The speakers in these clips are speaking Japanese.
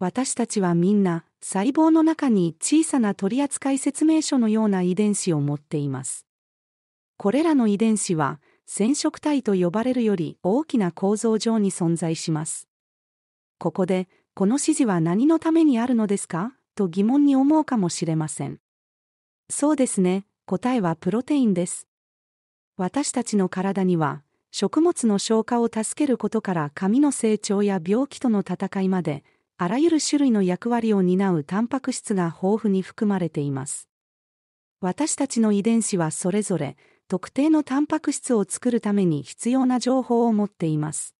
私たちはみんな細胞の中に小さな取扱説明書のような遺伝子を持っています。これらの遺伝子は染色体と呼ばれるより大きな構造上に存在します。ここで、この指示は何のためにあるのですかと疑問に思うかもしれません。そうですね、答えはプロテインです。私たちの体には、食物の消化を助けることから髪の成長や病気との戦いまで、あらゆる種類の役割を担うタンパク質が豊富に含まれています。私たちの遺伝子はそれぞれ特定のタンパク質を作るために必要な情報を持っています。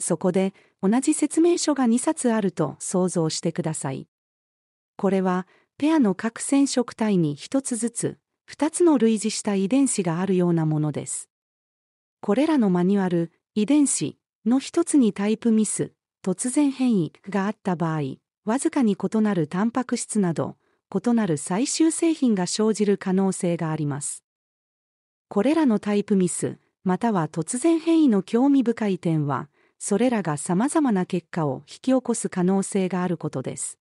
そこで同じ説明書が2冊あると想像してください。これはペアの各染色体に1つずつ2つの類似した遺伝子があるようなものです。これらのマニュアル、遺伝子の1つにタイプミス、突然変異があった場合、わずかに異なるタンパク質など、異なる最終製品が生じる可能性があります。これらのタイプミス、または突然変異の興味深い点は、それらが様々な結果を引き起こす可能性があることです。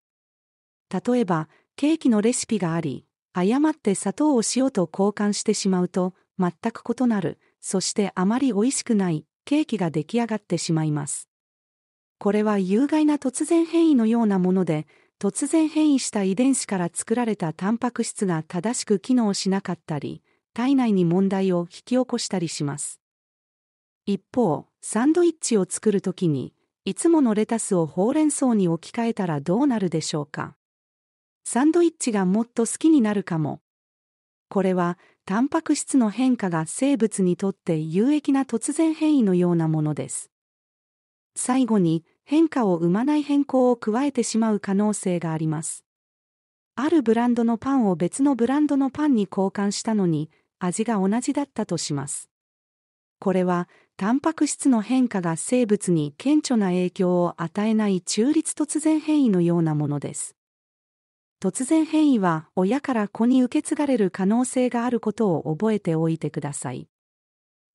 例えば、ケーキのレシピがあり、誤って砂糖を塩と交換してしまうと、全く異なる、そしてあまり美味しくないケーキが出来上がってしまいます。これは有害な突然変異のようなもので、突然変異した遺伝子から作られたタンパク質が正しく機能しなかったり、体内に問題を引き起こしたりします。一方、サンドイッチを作るときに、いつものレタスをほうれん草に置き換えたらどうなるでしょうかサンドイッチがもっと好きになるかも。これは、タンパク質の変化が生物にとって有益な突然変異のようなものです。最後に、変化を生まない変更を加えてしまう可能性があります。あるブランドのパンを別のブランドのパンに交換したのに、味が同じだったとします。これは、タンパク質の変化が生物に顕著な影響を与えない中立突然変異のようなものです。突然変異は親から子に受け継がれる可能性があることを覚えておいてください。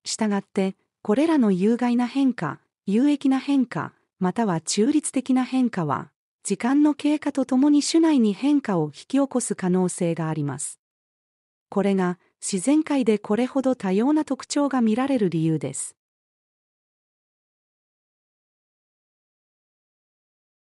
したがって、これらの有害な変化、有益な変化、または中立的な変化は、時間の経過とともに種内に変化を引き起こす可能性があります。これが自然界でこれほど多様な特徴が見られる理由です。